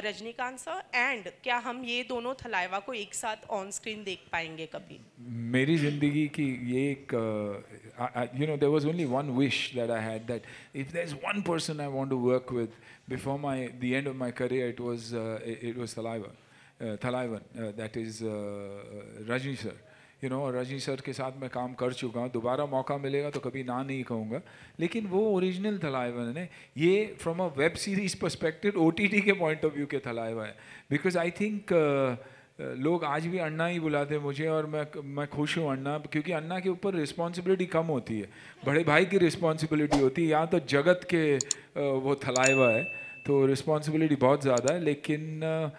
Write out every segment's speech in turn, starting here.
Rajinikanth sir and क्या हम ये दोनों थलाइवा को एक साथ ऑन स्क्रीन देख पाएंगे कभी मेरी जिंदगी की ये एक you know there was only one wish that I had that if there is one person I want to work with before my the end of my career it was it was Thalaiva Thalaivan that is Rajini sir you know Rajini sir के साथ मैं काम कर चुका हूँ दोबारा मौका मिलेगा तो कभी ना नहीं कहूँगा लेकिन वो ओरिजिनल थलाए है ये from a web series perspective O K point of view के थलाए है बिकॉज आई थिंक लोग आज भी अन्ना ही बुलाते हैं मुझे और मैं मैं खुश हूँ अन्ना क्योंकि अन्ना के ऊपर रिस्पॉन्सिबिलिटी कम होती है बड़े भाई की रिस्पॉन्सिबिलिटी होती है यहाँ तो जगत के uh, वो थलाए हुआ है तो रिस्पॉन्सिबिलिटी बहुत ज़्यादा है लेकिन uh,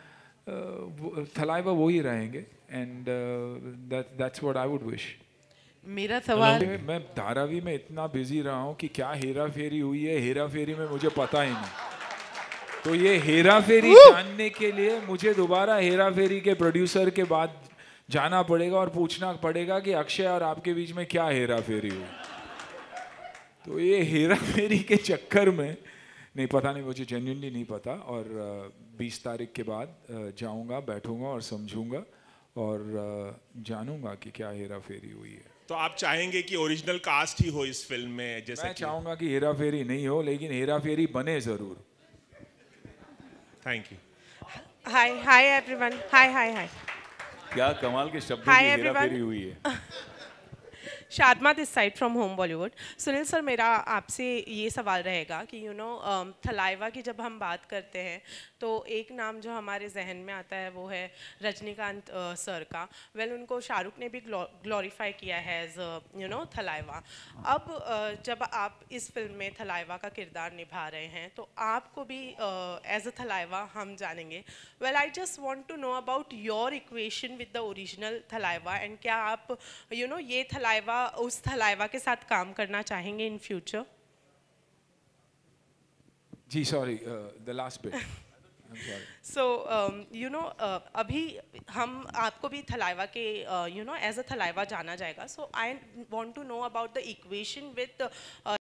थलाइवा वो ही रहेंगे and that that's what I would wish मेरा तो सवाल मैं धारावी में इतना बिजी रहा हूँ कि क्या हेरा फेरी हुई है हेरा फेरी में मुझे पता ही नहीं तो ये हेरा फेरी जानने के लिए मुझे दोबारा हेरा फेरी के प्रोड्यूसर के बाद जाना पड़ेगा और पूछना पड़ेगा कि अक्षय और आपके बीच में क्या हेरा फेरी हुई तो ये हेरा फेरी के चक्कर में नहीं पता नहीं मुझे जेन्यूनली नहीं पता और बीस तारीख के बाद जाऊँगा बैठूँगा और समझूँगा और जानूंगा कि क्या हेरा फेरी हुई है तो आप चाहेंगे कि ओरिजिनल कास्ट ही हो इस फिल्म में जैसे मैं चाहूंगा कि हेरा फेरी नहीं हो लेकिन हेरा फेरी बने ज़रूर thank you hi hi everyone hi hi hi क्या कमाल के शब्द हेरा फेरी हुई है Shadma this side from home Bollywood Sunil sir मेरा आपसे ये सवाल रहेगा कि यू नो um, थलाइवा की जब हम बात करते हैं तो एक नाम जो हमारे जहन में आता है वो है रजनीकांत uh, सर का वेल well, उनको शाहरुख ने भी ग्लोरीफाई किया है एज यू नो थलाइवा अब uh, जब आप इस फिल्म में थलाइवा का किरदार निभा रहे हैं तो आपको भी एज uh, अ थलाइवा हम जानेंगे well I just want to know about your equation with the original Thalaiva and क्या आप यू you नो know, ये थलाइवा उस थलाइवा के साथ काम करना चाहेंगे in future ji sorry the last bit so you know अभी हम आपको भी थलाइवा के you know as a Thalaiva जाना जाएगा so I want to know about the equation with